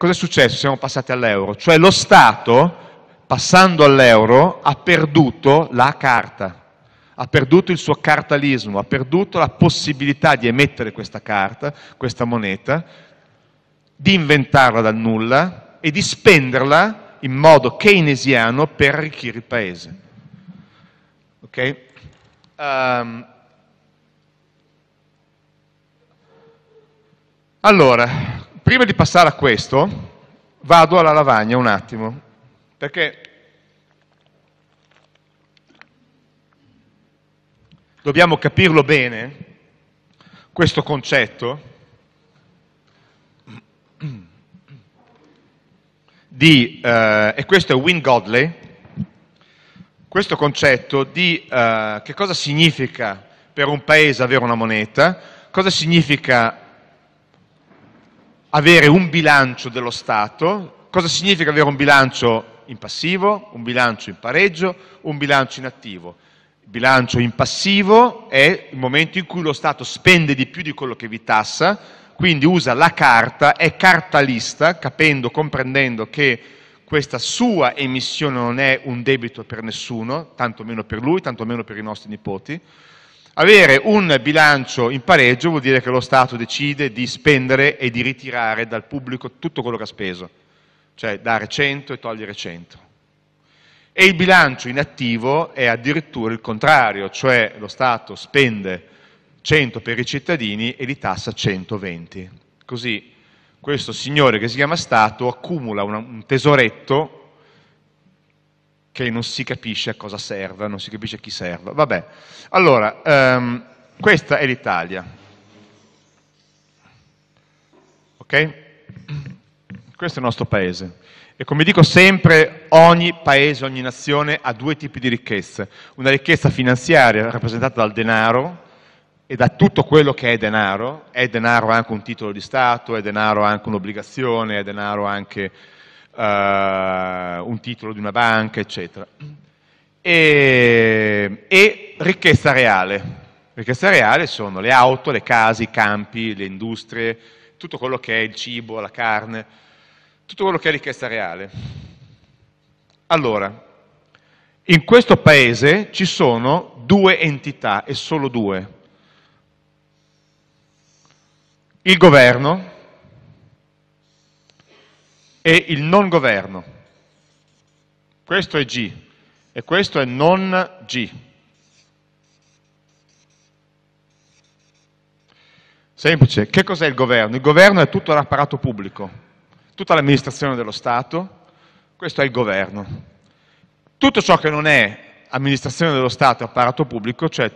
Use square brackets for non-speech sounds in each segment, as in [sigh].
cosa è successo? Siamo passati all'euro, cioè lo Stato, passando all'euro, ha perduto la carta, ha perduto il suo cartalismo, ha perduto la possibilità di emettere questa carta, questa moneta, di inventarla dal nulla e di spenderla in modo keynesiano per arricchire il paese. Ok? Um, allora, Prima di passare a questo, vado alla lavagna un attimo, perché dobbiamo capirlo bene, questo concetto di, eh, e questo è Win Godley, questo concetto di eh, che cosa significa per un paese avere una moneta, cosa significa avere un bilancio dello Stato. Cosa significa avere un bilancio in passivo, un bilancio in pareggio, un bilancio in attivo? Il bilancio in passivo è il momento in cui lo Stato spende di più di quello che vi tassa, quindi usa la carta, è cartalista, capendo, comprendendo che questa sua emissione non è un debito per nessuno, tanto meno per lui, tanto meno per i nostri nipoti, avere un bilancio in pareggio vuol dire che lo Stato decide di spendere e di ritirare dal pubblico tutto quello che ha speso, cioè dare 100 e togliere 100. E il bilancio inattivo è addirittura il contrario, cioè lo Stato spende 100 per i cittadini e li tassa 120. Così questo signore che si chiama Stato accumula un tesoretto che non si capisce a cosa serva, non si capisce a chi serva. Vabbè, allora, um, questa è l'Italia. Ok? Questo è il nostro paese. E come dico sempre, ogni paese, ogni nazione ha due tipi di ricchezze. Una ricchezza finanziaria rappresentata dal denaro, e da tutto quello che è denaro, è denaro anche un titolo di Stato, è denaro anche un'obbligazione, è denaro anche uh, un titolo di una banca, eccetera. E, e ricchezza reale. Ricchezza reale sono le auto, le case, i campi, le industrie, tutto quello che è il cibo, la carne, tutto quello che è ricchezza reale. Allora, in questo paese ci sono due entità e solo due. Il governo e il non governo. Questo è G e questo è non G. Semplice, che cos'è il governo? Il governo è tutto l'apparato pubblico, tutta l'amministrazione dello Stato, questo è il governo. Tutto ciò che non è amministrazione dello Stato e apparato pubblico, cioè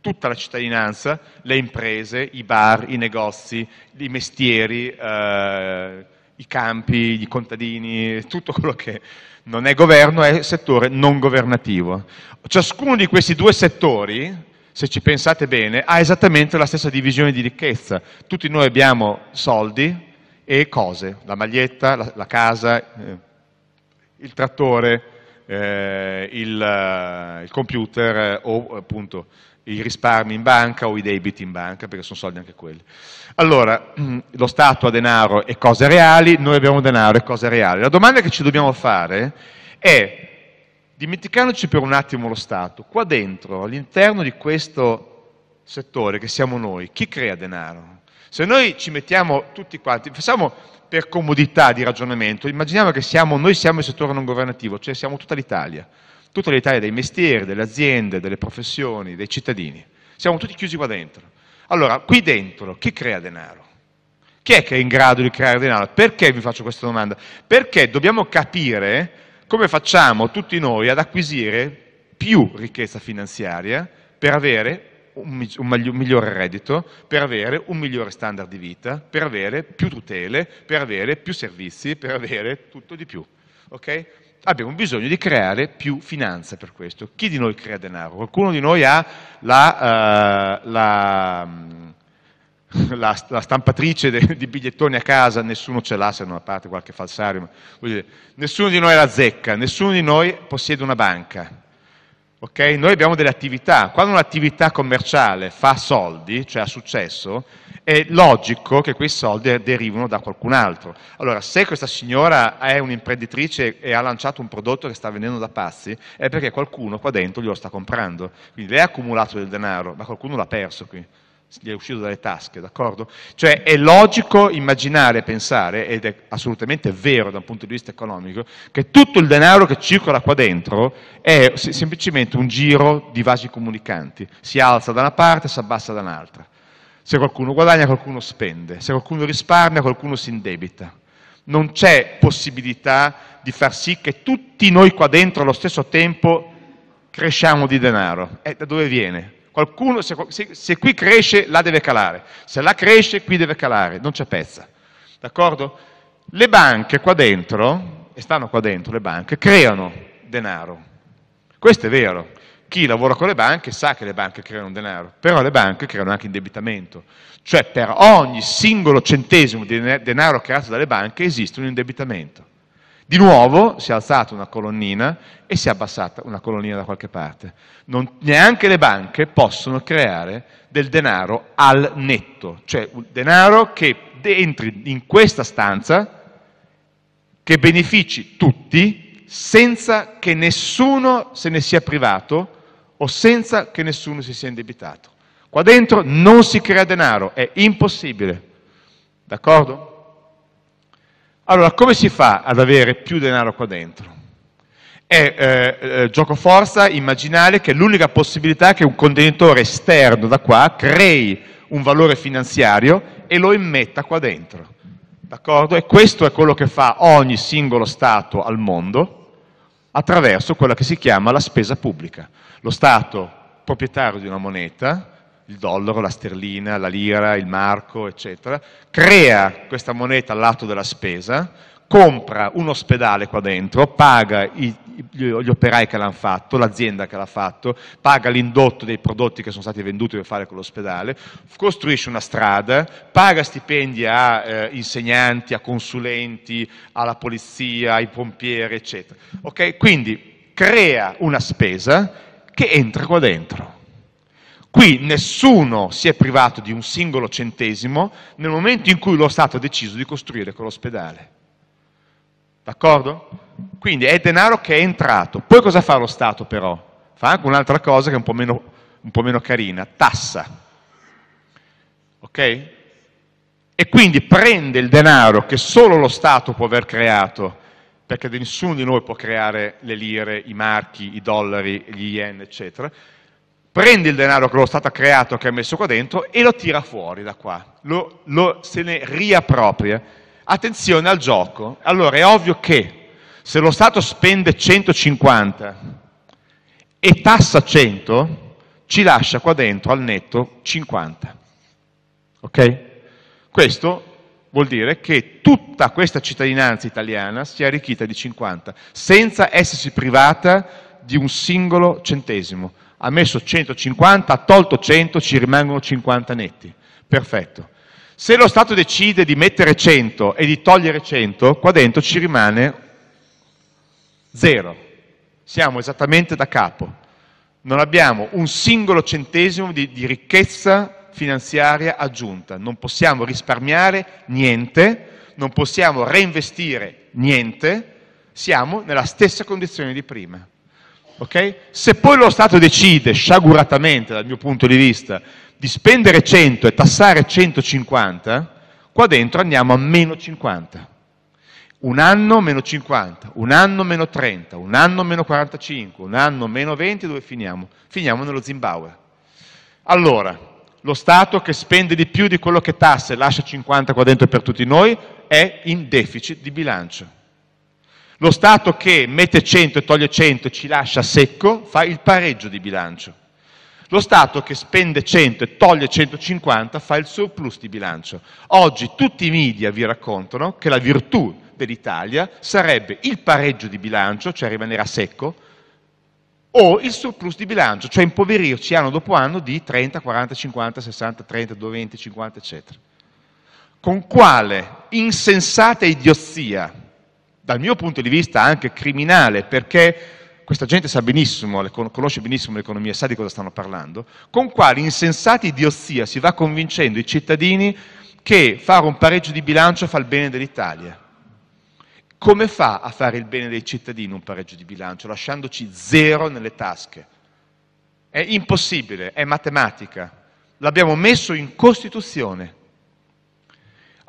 tutta la cittadinanza, le imprese, i bar, i negozi, i mestieri, eh, i campi, i contadini, tutto quello che non è governo è settore non governativo. Ciascuno di questi due settori, se ci pensate bene, ha esattamente la stessa divisione di ricchezza. Tutti noi abbiamo soldi e cose, la maglietta, la, la casa, eh, il trattore, eh, il, eh, il, computer eh, o appunto i risparmi in banca o i debiti in banca, perché sono soldi anche quelli. Allora, [clears throat] lo Stato ha denaro e cose reali, noi abbiamo denaro e cose reali. La domanda che ci dobbiamo fare è, dimenticandoci per un attimo lo Stato, qua dentro, all'interno di questo settore che siamo noi, chi crea denaro? Se noi ci mettiamo tutti quanti, facciamo per comodità di ragionamento, immaginiamo che siamo, noi siamo il settore non governativo, cioè siamo tutta l'Italia, tutta l'Italia dei mestieri, delle aziende, delle professioni, dei cittadini. Siamo tutti chiusi qua dentro. Allora, qui dentro chi crea denaro? Chi è che è in grado di creare denaro? Perché vi faccio questa domanda? Perché dobbiamo capire come facciamo tutti noi ad acquisire più ricchezza finanziaria per avere un, migliore reddito, per avere un migliore standard di vita, per avere più tutele, per avere più servizi, per avere tutto di più. Okay? abbiamo bisogno di creare più finanza per questo. Chi di noi crea denaro? Qualcuno di noi ha la, uh, la, mm, [laughs] la, la stampatrice de, di bigliettoni a casa, nessuno ce l'ha se non a parte qualche falsario, ma, dire, nessuno di noi ha la zecca, nessuno di noi possiede una banca. Okay? Noi abbiamo delle attività, quando un'attività commerciale fa soldi, cioè ha successo, è logico che quei soldi derivino da qualcun altro. Allora, se questa signora è un'imprenditrice e ha lanciato un prodotto che sta vendendo da pazzi, è perché qualcuno qua dentro glielo sta comprando. Quindi lei ha accumulato del denaro, ma qualcuno l'ha perso qui gli è uscito dalle tasche, d'accordo? Cioè è logico immaginare, pensare, ed è assolutamente vero da un punto di vista economico, che tutto il denaro che circola qua dentro è semplicemente un giro di vasi comunicanti, si alza da una parte, e si abbassa da un'altra. Se qualcuno guadagna, qualcuno spende, se qualcuno risparmia, qualcuno si indebita. Non c'è possibilità di far sì che tutti noi qua dentro allo stesso tempo cresciamo di denaro. E eh, da dove viene? Qualcuno, se, se, se, qui cresce, là deve calare. Se là cresce, qui deve calare. Non c'è pezza. D'accordo? Le banche qua dentro, e stanno qua dentro le banche, creano denaro. Questo è vero. Chi lavora con le banche sa che le banche creano denaro, però le banche creano anche indebitamento. Cioè per ogni singolo centesimo di denaro creato dalle banche esiste un indebitamento. Di nuovo si è alzata una colonnina e si è abbassata una colonnina da qualche parte. Non, neanche le banche possono creare del denaro al netto, cioè un denaro che entri in questa stanza, che benefici tutti, senza che nessuno se ne sia privato o senza che nessuno si sia indebitato. Qua dentro non si crea denaro, è impossibile. D'accordo? Allora, come si fa ad avere più denaro qua dentro? È eh, eh, gioco forza immaginare che l'unica possibilità è che un contenitore esterno da qua crei un valore finanziario e lo immetta qua dentro. D'accordo? E questo è quello che fa ogni singolo Stato al mondo attraverso quella che si chiama la spesa pubblica. Lo Stato proprietario di una moneta il dollaro, la sterlina, la lira, il marco, eccetera, crea questa moneta al lato della spesa, compra un ospedale qua dentro, paga i, gli operai che l'hanno fatto, l'azienda che l'ha fatto, paga l'indotto dei prodotti che sono stati venduti per fare quell'ospedale, costruisce una strada, paga stipendi a eh, insegnanti, a consulenti, alla polizia, ai pompieri, eccetera. Okay? Quindi crea una spesa che entra qua dentro. Qui nessuno si è privato di un singolo centesimo nel momento in cui lo Stato ha deciso di costruire quell'ospedale. D'accordo? Quindi è denaro che è entrato. Poi cosa fa lo Stato però? Fa anche un'altra cosa che è un po' meno, un po meno carina, tassa. Ok? E quindi prende il denaro che solo lo Stato può aver creato, perché nessuno di noi può creare le lire, i marchi, i dollari, gli yen, eccetera, prende il denaro che lo Stato ha creato, che ha messo qua dentro, e lo tira fuori da qua, lo, lo, se ne riappropria. Attenzione al gioco. Allora, è ovvio che se lo Stato spende 150 e tassa 100, ci lascia qua dentro al netto 50. Ok? Questo vuol dire che tutta questa cittadinanza italiana si è arricchita di 50, senza essersi privata di un singolo centesimo ha messo 150, ha tolto 100, ci rimangono 50 netti. Perfetto. Se lo Stato decide di mettere 100 e di togliere 100, qua dentro ci rimane 0. Siamo esattamente da capo. Non abbiamo un singolo centesimo di, di ricchezza finanziaria aggiunta. Non possiamo risparmiare niente, non possiamo reinvestire niente, siamo nella stessa condizione di prima. Okay? Se poi lo Stato decide, sciaguratamente dal mio punto di vista, di spendere 100 e tassare 150, qua dentro andiamo a meno 50. Un anno meno 50, un anno meno 30, un anno meno 45, un anno meno 20, dove finiamo? Finiamo nello Zimbabwe. Allora, lo Stato che spende di più di quello che tassa e lascia 50 qua dentro per tutti noi è in deficit di bilancio. Lo Stato che mette 100 e toglie 100 e ci lascia secco fa il pareggio di bilancio. Lo Stato che spende 100 e toglie 150 fa il surplus di bilancio. Oggi tutti i media vi raccontano che la virtù dell'Italia sarebbe il pareggio di bilancio, cioè rimanere a secco, o il surplus di bilancio, cioè impoverirci anno dopo anno di 30, 40, 50, 60, 30, 20, 50, eccetera. Con quale insensata idiozia dal mio punto di vista anche criminale, perché questa gente sa benissimo, conosce benissimo l'economia, sa di cosa stanno parlando, con quali insensati idiozia si va convincendo i cittadini che fare un pareggio di bilancio fa il bene dell'Italia. Come fa a fare il bene dei cittadini un pareggio di bilancio, lasciandoci zero nelle tasche? È impossibile, è matematica. L'abbiamo messo in Costituzione.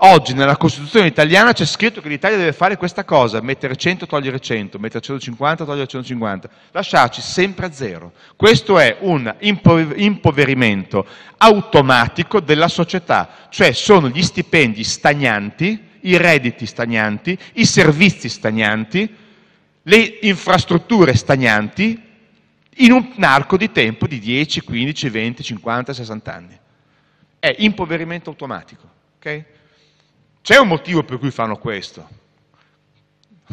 Oggi nella Costituzione italiana c'è scritto che l'Italia deve fare questa cosa, mettere 100, togliere 100, mettere 150, togliere 150, lasciarci sempre a zero. Questo è un impoverimento automatico della società, cioè sono gli stipendi stagnanti, i redditi stagnanti, i servizi stagnanti, le infrastrutture stagnanti in un arco di tempo di 10, 15, 20, 50, 60 anni. È impoverimento automatico. Okay? C'è un motivo per cui fanno questo.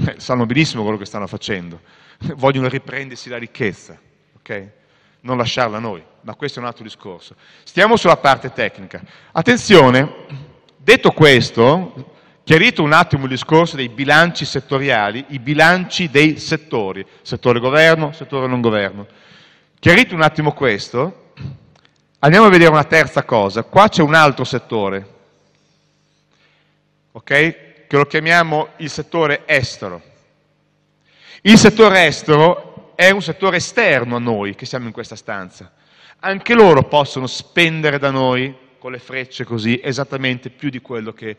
Eh, sanno benissimo quello che stanno facendo. [laughs] Vogliono riprendersi la ricchezza, ok? Non lasciarla a noi, ma questo è un altro discorso. Stiamo sulla parte tecnica. Attenzione, detto questo, chiarito un attimo il discorso dei bilanci settoriali, i bilanci dei settori, settore governo, settore non governo. Chiarito un attimo questo, andiamo a vedere una terza cosa. Qua c'è un altro settore, okay? che lo chiamiamo il settore estero. Il settore estero è un settore esterno a noi che siamo in questa stanza. Anche loro possono spendere da noi con le frecce così esattamente più di quello che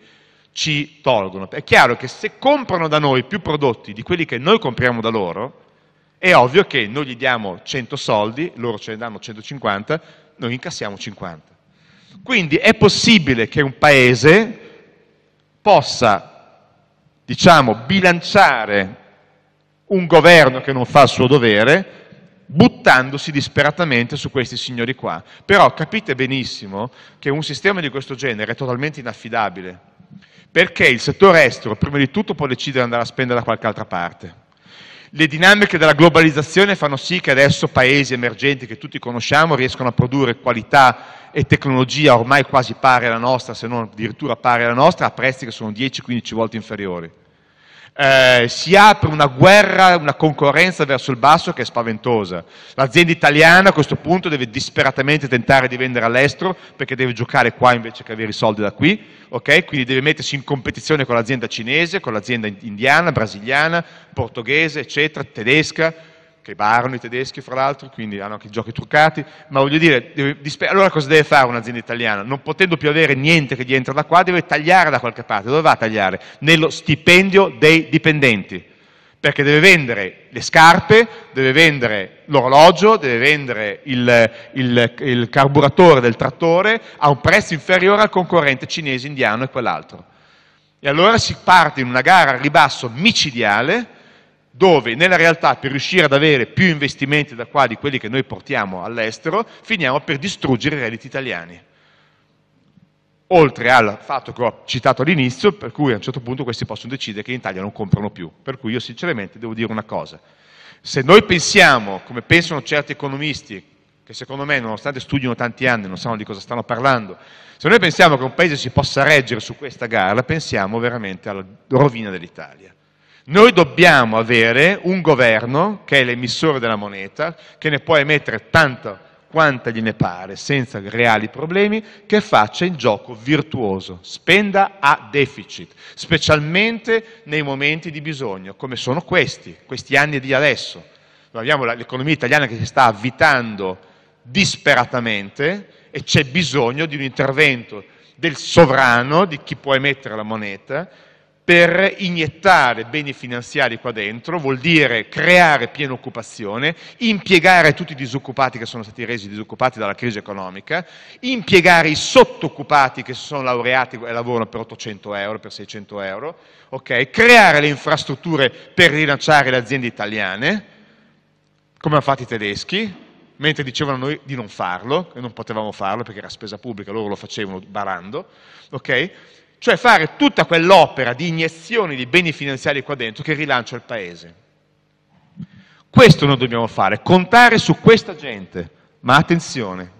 ci tolgono. È chiaro che se comprano da noi più prodotti di quelli che noi compriamo da loro, è ovvio che noi gli diamo 100 soldi, loro ce ne danno 150, noi incassiamo 50. Quindi è possibile che un paese possa, diciamo, bilanciare un governo che non fa il suo dovere, buttandosi disperatamente su questi signori qua. Però capite benissimo che un sistema di questo genere è totalmente inaffidabile, perché il settore estero prima di tutto può decidere di andare a spendere da qualche altra parte le dinamiche della globalizzazione fanno sì che adesso Paesi emergenti che tutti conosciamo riescano a produrre qualità e tecnologia ormai quasi pari alla nostra, se non addirittura pari alla nostra, a prezzi che sono 10-15 volte inferiori. Eh, si apre una guerra, una concorrenza verso il basso che è spaventosa. L'azienda italiana a questo punto deve disperatamente tentare di vendere all'estero perché deve giocare qua invece che avere i soldi da qui, okay? quindi deve mettersi in competizione con l'azienda cinese, con l'azienda indiana, brasiliana, portoghese, eccetera, tedesca, che barano i tedeschi fra l'altro, quindi hanno anche i giochi truccati, ma voglio dire, allora cosa deve fare un'azienda italiana? Non potendo più avere niente che gli entra da qua, deve tagliare da qualche parte, dove va a tagliare? Nello stipendio dei dipendenti, perché deve vendere le scarpe, deve vendere l'orologio, deve vendere il, il, il carburatore del trattore a un prezzo inferiore al concorrente cinese, indiano e quell'altro. E allora si parte in una gara a ribasso micidiale, dove nella realtà per riuscire ad avere più investimenti da qua di quelli che noi portiamo all'estero, finiamo per distruggere i redditi italiani. Oltre al fatto che ho citato all'inizio, per cui a un certo punto questi possono decidere che in Italia non comprano più. Per cui io sinceramente devo dire una cosa. Se noi pensiamo, come pensano certi economisti, che secondo me, nonostante studiano tanti anni, non sanno di cosa stanno parlando, se noi pensiamo che un paese si possa reggere su questa gara, pensiamo veramente alla rovina dell'Italia. Noi dobbiamo avere un governo, che è l'emissore della moneta, che ne può emettere tanta quanta gliene pare, senza reali problemi, che faccia il gioco virtuoso, spenda a deficit, specialmente nei momenti di bisogno, come sono questi, questi anni di adesso. Noi abbiamo l'economia italiana che si sta avvitando disperatamente e c'è bisogno di un intervento del sovrano, di chi può emettere la moneta, per iniettare beni finanziari qua dentro, vuol dire creare piena occupazione, impiegare tutti i disoccupati che sono stati resi disoccupati dalla crisi economica, impiegare i sottoccupati che si sono laureati e lavorano per 800 euro, per 600 euro, okay? creare le infrastrutture per rilanciare le aziende italiane, come hanno fatto i tedeschi, mentre dicevano noi di non farlo, e non potevamo farlo perché era spesa pubblica, loro lo facevano barando, okay? cioè fare tutta quell'opera di iniezione di beni finanziari qua dentro che rilancia il Paese. Questo noi dobbiamo fare, contare su questa gente, ma attenzione,